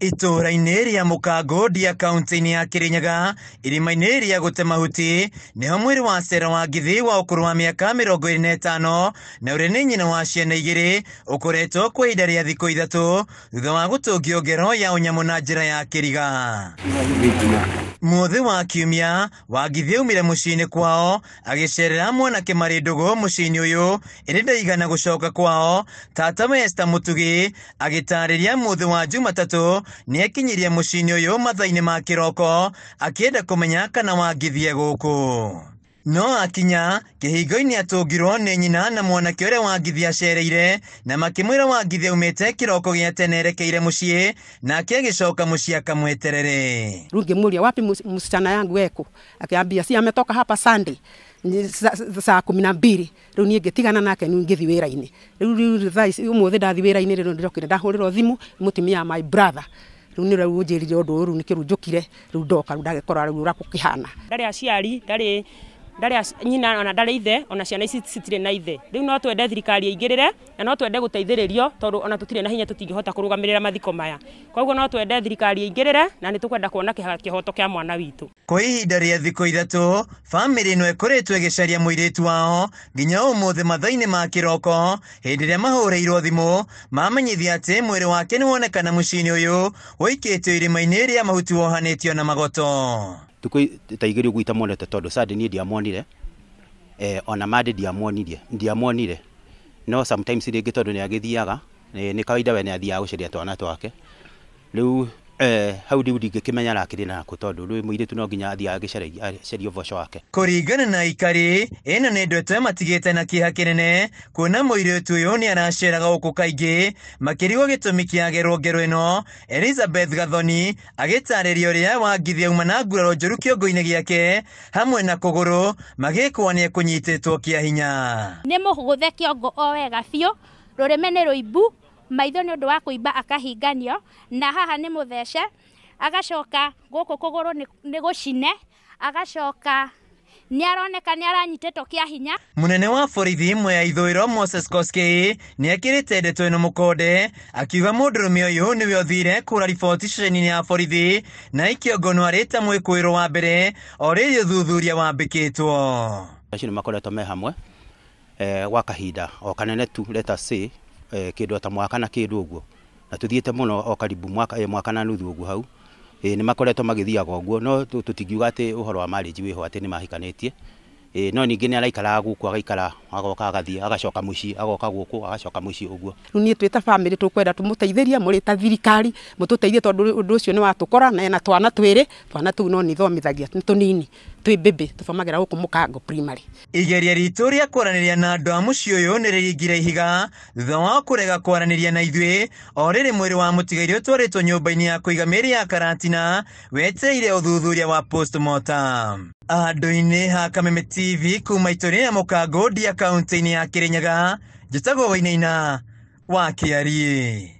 itura-inĩ rĩa mũkango ndia kaunti-inĩ ya kĩrĩnyaga irima-inĩ rĩa gũte mahuti nĩho mwĩrĩ wa cera wa ngithi wa ũkũrũ wa mĩaka mĩrongo ĩrĩ na ĩtano na ũrĩa nĩ nyina wa ciana igĩrĩ ũkoretwo kwa ihinda rĩa thikũ ithatũ thutha wa gũtũngio ngero ya ũnyamũ na njĩra ya kĩriga mũthĩ wa kiumia wangithi aumire mũciĩ-inĩ kwao agĩcerera mwanake marĩ ndũgũ mũciĩ-inĩ ũyũ ĩrĩ ndaigana gũcoka kwao tatawe esta mũtugi agĩtarĩria mũthĩ wa juma matatũ nĩ ekinyĩrie mũciĩ-inĩ ũyũ mathaa-inĩ ma kĩroko akĩenda kũmenya kana wangĩthiĩ gũkũ no akinya kĩhingo-inĩ atũngirũo nĩ nyina na mwanake ũrĩa wangithi acereire na makĩmwĩra wangithi aumĩte kiroko gĩa tene erekeire mũciĩ nake agĩcoka mũciĩ akamweterere rĩu ngĩmũria wapi msichana yangu eko akiambia si ametoka hapa sunday saa kumi na mbili rä u niä nake ngä ngithi wä ini riu riu u å ndathi wä ini riu ndirokire ndahurira thimu ndahå rä my brother rä u nä rä unjä rire å ndå å rä ndoka rä u ndagä korwo rä u aciari ndari ndarä nyina ona ndarä ithe ona ciana ici citirä na ithe rä no twende thirikari ĩingĩrĩre na no, twende gå teithä ona tå na hinya tå tingĩhota mathiko maya koguo no twende thirikari ĩingä na nä tå kuona kä hoto mwana witå kwa ihinda rä a thikå ithatå bamĩrĩ no ĩkoretwo ĩgĩcaria mũirĩtu wao nginya ũmũthĩ mathainĩ ma kĩroko hĩndĩ ĩrĩa mahũrĩirwo thimũ mamenyithia atĩ mwĩrĩ wake nĩ wonekana mũciĩ-inĩ ũyũ ũikĩtio irĩma-inĩ rĩa mahuti wohanĩtio na magoto tuku taigerio gwita monete tondu sadi nie ndiamuonire eh, ona madi ndiamuonirie ndiamonire no sometimes rĩngĩ tondu nĩ agĩthiaga nĩ kawaida we nĩ athiaga gũcaria twana twake rĩu Eh, hau riu ndingĩkĩmenya akĩrĩ nakũ tondũ rĩu tu no nginya athiĩ agĩcaria ũboco wake kũringana na ikari ĩno nĩ ndeto matigĩte na kĩeha kĩnene kuona mũirĩtu ũyũ nĩ araceraga gũkũ kaingĩ makĩrigwo gĩtũmi kĩagerwo ngero no elizabeth gathoni rä a wangithia uma na nguraro ongo-inä gä ake hamwe na kũgũrũ magĩkwo nĩ ekũnyitĩtwo kĩa hinya nĩ mũgũthe kĩongo o wega me nä rå ibu maitho nä å ndå wa kå imba akahinganio na haha nä må thece agacoka gå kå kå gå rå nä gå cine agacoka nä aroneka nä aranyitĩtwo kĩa hinya nene wa borithi imwe ya ro moses ekä rä ekĩrĩte ndeto må konde akiuga mũndũrũme ũyũ nĩwe ũthire kũra riboti ceceni-inĩ ya borithi na ikĩongonwo arä ta mwĩkũĩrwo wa mbere o rĩrĩ thuthuria wambĩkĩtwo acio nĩ makoretwo me hamwe eh, gwa kahinda o kanene tu leta c eh, kindu ta mwaka na kindu guo na tuthiite muno o karibu mwaka eh, mwaka na nuthu guo hau eh, ni makoretwo magithiaga guo no tutingiuga ati uhoro wa marriage wiho ati ni mahikanitie eh, no ningä nä araikara gå kå agaikara agoka agathiä agacoka muci ciä agoka gå agacoka muci ciä å ni rä family tukwenda tumuteitheria ta teithä må rä ta thirikari må tå teithie ucio ni ndå å cio nä watå kora na twana twä rä twana tu u no ni thomithagia nä tå nini twi bibi tuthomagira gå kå må kango igeria ritå rä a kwaranä na andå a må ciä å yå nä rä ihiga thutha wa kå rega kwaranä na ithuä o rä rä mwä wa må tigaire å twarä nyå ya kå iga mä ya karatina weteire å thuthuria wa postmortem andå-inä ha kameme tv kuma itå rä rä a må kango ndia kauntä-inä ya kä rä nyaga njätagwo wainaina wa kä ariä